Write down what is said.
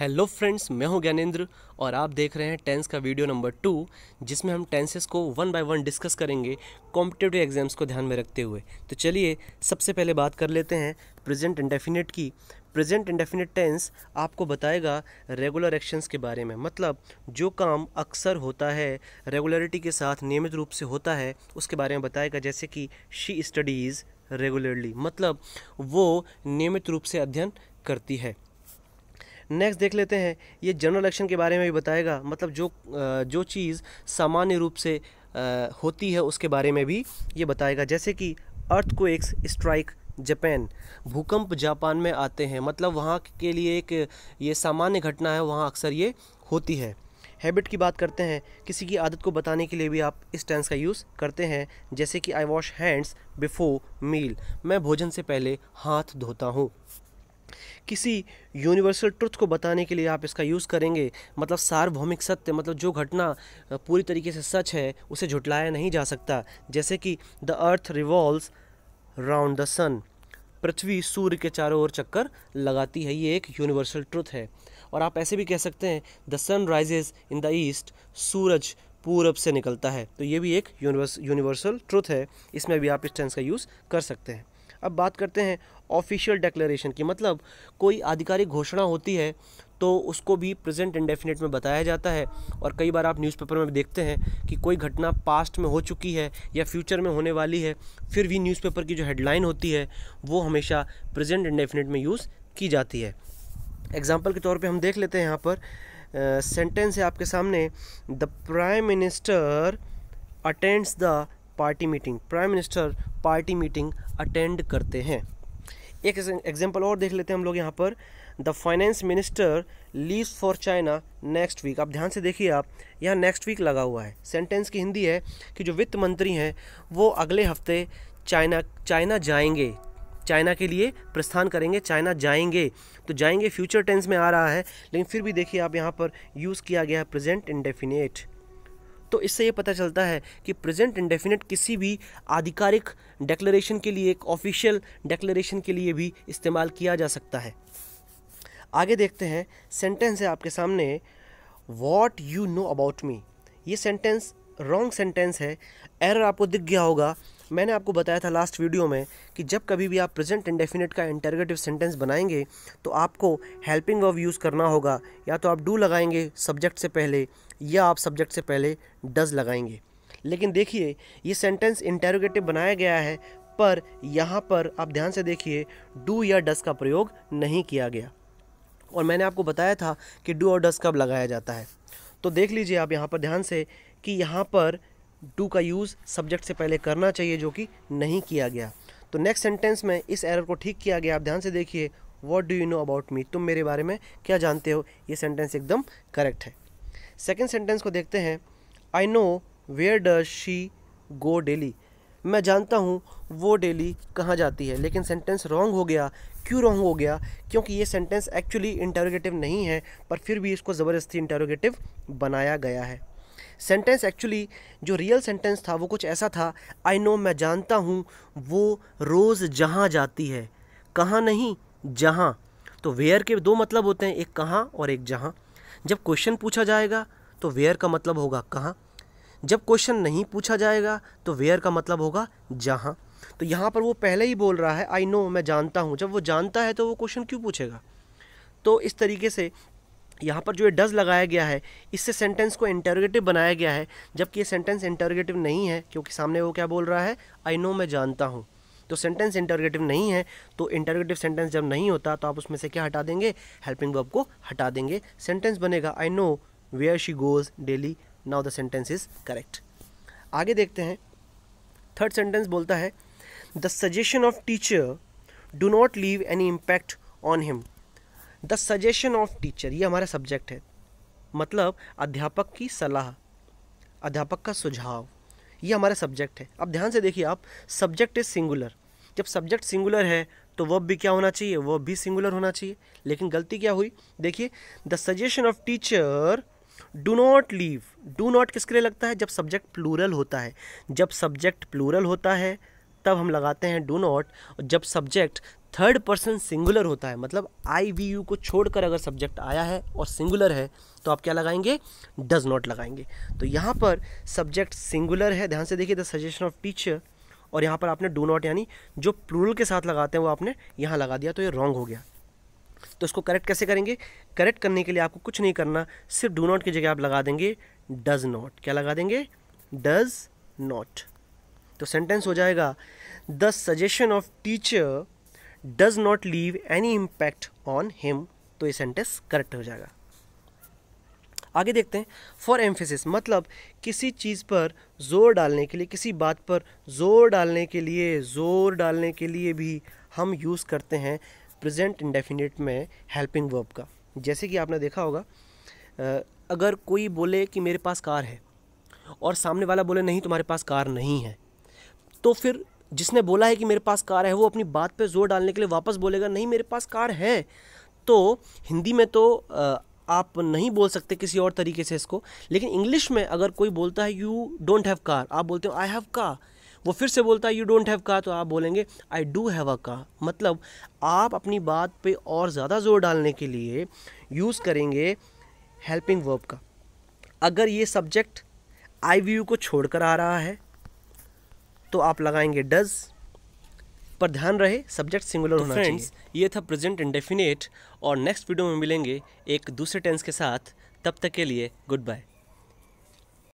hello friends मैं हूं ज्ञानेंद्र और आप देख रहे हैं टेंस का वीडियो नंबर टू जिसमें हम टेंसेस को वन बाय वन डिस्कस करेंगे कॉम्पिटेटिव एग्जाम्स को ध्यान में रखते हुए तो चलिए सबसे पहले बात कर लेते हैं प्रेजेंट इंडेफिनेट की प्रेजेंट इंडेफिनेट टेंस आपको बताएगा रेगुलर एक्शंस के बारे में मतलब जो काम अक्सर होता है रेगुलरिटी के साथ नियमित रूप से होता है उसके बारे में बताएगा जैसे कि शी स्टडीज़ रेगुलरली मतलब वो नियमित रूप से अध्ययन करती है नेक्स्ट देख लेते हैं ये जनरल एक्शन के बारे में भी बताएगा मतलब जो जो चीज़ सामान्य रूप से होती है उसके बारे में भी ये बताएगा जैसे कि अर्थ को एक स्ट्राइक जापान भूकंप जापान में आते हैं मतलब वहाँ के लिए एक ये सामान्य घटना है वहाँ अक्सर ये होती है हैबिट की बात करते हैं किसी की आदत को बताने के लिए भी आप इस टेंस का यूज़ करते हैं जैसे कि I wash hands before meal मैं भोजन से पहले हाथ धोता हूँ किसी यूनिवर्सल ट्रुथ को बताने के लिए आप इसका यूज़ करेंगे मतलब सार्वभौमिक सत्य मतलब जो घटना पूरी तरीके से सच है उसे झुटलाया नहीं जा सकता जैसे कि the earth revolves round the sun पृथ्वी सूर्य के चारों ओर चक्कर लगाती है ये एक यूनिवर्सल ट्रुथ है और आप ऐसे भी कह सकते हैं the sun rises in the east सूरज पूरब से निकलता है तो ये भी एक यूनिवर्स यूनिवर्सल ट्रुथ है इसमें भी आप इस टेंस का यूज़ कर सकते हैं अब बात करते हैं ऑफिशियल डिक्लेरेशन की मतलब कोई आधिकारिक घोषणा होती है तो उसको भी प्रेजेंट इंडेफिनेट में बताया जाता है और कई बार आप न्यूज़पेपर में देखते हैं कि कोई घटना पास्ट में हो चुकी है या फ्यूचर में होने वाली है फिर भी न्यूज़पेपर की जो हेडलाइन होती है वो हमेशा प्रेजेंट इंडेफिनेट में यूज़ की जाती है एग्ज़ाम्पल के तौर पर हम देख लेते हैं यहाँ पर सेंटेंस uh, है आपके सामने the prime minister attends the party meeting prime minister party meeting attend करते हैं एक एग्जाम्पल और देख लेते हैं हम लोग यहाँ पर the finance minister leave for China next week आप ध्यान से देखिए आप यहाँ नेक्स्ट वीक लगा हुआ है सेंटेंस की हिंदी है कि जो वित्त मंत्री हैं वो अगले हफ्ते चाइना चाइना जाएंगे चाइना के लिए प्रस्थान करेंगे चाइना जाएंगे तो जाएंगे फ्यूचर टेंस में आ रहा है लेकिन फिर भी देखिए आप यहाँ पर यूज़ किया गया है प्रेजेंट इंडेफिनेट तो इससे ये पता चलता है कि प्रेजेंट इंडेफिनेट किसी भी आधिकारिक डेक्लेशन के लिए एक ऑफिशियल डेक्लेशन के लिए भी इस्तेमाल किया जा सकता है आगे देखते हैं सेंटेंस है आपके सामने what you know about me ये सेंटेंस रॉन्ग सेंटेंस है एरर आपको दिख गया होगा मैंने आपको बताया था लास्ट वीडियो में कि जब कभी भी आप प्रेजेंट इंडेफिनेट का इंटरगेटिव सेंटेंस बनाएंगे तो आपको हेल्पिंग वर्ब यूज़ करना होगा या तो आप डू लगाएंगे सब्जेक्ट से पहले या आप सब्जेक्ट से पहले डज लगाएंगे लेकिन देखिए ये सेंटेंस इंटरोगेटिव बनाया गया है पर यहाँ पर आप ध्यान से देखिए डू या डस का प्रयोग नहीं किया गया और मैंने आपको बताया था कि डू और डस कब लगाया जाता है तो देख लीजिए आप यहाँ पर ध्यान से कि यहाँ पर डू का यूज़ सब्जेक्ट से पहले करना चाहिए जो कि नहीं किया गया तो नेक्स्ट सेंटेंस में इस एरर को ठीक किया गया आप ध्यान से देखिए what do you know about me तुम मेरे बारे में क्या जानते हो ये सेंटेंस एकदम करेक्ट है सेकेंड सेंटेंस को देखते हैं I know where does she go daily मैं जानता हूँ वो डेली कहाँ जाती है लेकिन सेंटेंस रॉन्ग हो गया क्यों रॉन्ग हो गया क्योंकि ये सेंटेंस एक्चुअली इंटरोगेटिव नहीं है पर फिर भी इसको ज़बरदस्ती इंटरोगेटिव बनाया गया है सेंटेंस एक्चुअली जो रियल सेंटेंस था वो कुछ ऐसा था आई नो मैं जानता हूँ वो रोज़ जहाँ जाती है कहाँ नहीं जहाँ तो वेयर के दो मतलब होते हैं एक कहाँ और एक जहाँ जब क्वेश्चन पूछा जाएगा तो वेयर का मतलब होगा कहाँ जब क्वेश्चन नहीं पूछा जाएगा तो वेयर का मतलब होगा जहाँ तो यहाँ पर वो पहले ही बोल रहा है आई नो मैं जानता हूँ जब वो जानता है तो वो क्वेश्चन क्यों पूछेगा तो इस तरीके से यहाँ पर जो ये डज लगाया गया है इससे सेंटेंस को इंटरोगेटिव बनाया गया है जबकि ये सेंटेंस इंटरोगेटिव नहीं है क्योंकि सामने वो क्या बोल रहा है आई नो मैं जानता हूँ तो सेंटेंस इंटरोगेटिव नहीं है तो इंटरोगेटिव सेंटेंस जब नहीं होता तो आप उसमें से क्या हटा देंगे हेल्पिंग वर्ब को हटा देंगे सेंटेंस बनेगा I know where she goes daily now the sentence is correct आगे देखते हैं थर्ड सेंटेंस बोलता है the suggestion of teacher do not leave any impact on him the suggestion of teacher ये हमारा सब्जेक्ट है मतलब अध्यापक की सलाह अध्यापक का सुझाव ये हमारा सब्जेक्ट है अब ध्यान से देखिए आप सब्जेक्ट इज सिंगुलर जब सब्जेक्ट सिंगुलर है तो वह भी क्या होना चाहिए वह भी सिंगुलर होना चाहिए लेकिन गलती क्या हुई देखिए the suggestion of teacher do not leave do not किसके लिए लगता है जब सब्जेक्ट प्लूरल होता है जब सब्जेक्ट प्लूरल होता है तब हम लगाते हैं डू नॉट और जब सब्जेक्ट थर्ड पर्सन सिंगुलर होता है मतलब आई वी यू को छोड़कर अगर सब्जेक्ट आया है और सिंगुलर है तो आप क्या लगाएंगे डज नॉट लगाएंगे तो यहाँ पर सब्जेक्ट सिंगुलर है ध्यान से देखिए द सजेशन ऑफ टीचर और यहाँ पर आपने डो नॉट यानी जो प्लूरल के साथ लगाते हैं वो आपने यहाँ लगा दिया तो ये रॉन्ग हो गया तो इसको करेक्ट कैसे करेंगे करेक्ट करने के लिए आपको कुछ नहीं करना सिर्फ डू नॉट की जगह आप लगा देंगे डज नॉट क्या लगा देंगे डज नॉट तो सेंटेंस हो जाएगा the suggestion of teacher does not leave any impact on him तो ये सेंटेंस करेक्ट हो जाएगा आगे देखते हैं फॉर एम्फेसिस मतलब किसी चीज़ पर जोर डालने के लिए किसी बात पर जोर डालने के लिए जोर डालने के लिए भी हम यूज़ करते हैं प्रेजेंट इंडेफिनेट में हेल्पिंग वर्ब का जैसे कि आपने देखा होगा अगर कोई बोले कि मेरे पास कार है और सामने वाला बोले नहीं तुम्हारे पास कार नहीं है तो फिर जिसने बोला है कि मेरे पास कार है वो अपनी बात पे जोर डालने के लिए वापस बोलेगा नहीं मेरे पास कार है तो हिंदी में तो आप नहीं बोल सकते किसी और तरीके से इसको लेकिन इंग्लिश में अगर कोई बोलता है यू डोंट हैव कार आप बोलते हो आई हैव कार वो फिर से बोलता है यू डोंट हैव का तो आप बोलेंगे आई डू हैव अ का मतलब आप अपनी बात पे और ज़्यादा जोर डालने के लिए यूज़ करेंगे हेल्पिंग वर्ब का अगर ये सब्जेक्ट आई वी यू को छोड़ कर आ रहा है तो आप लगाएंगे डज पर ध्यान रहे सब्जेक्ट सिंगुलर तो होना फ्रेंड्स ये था प्रेजेंट इंडेफिनेट और नेक्स्ट वीडियो में मिलेंगे एक दूसरे टेंस के साथ तब तक के लिए गुड बाय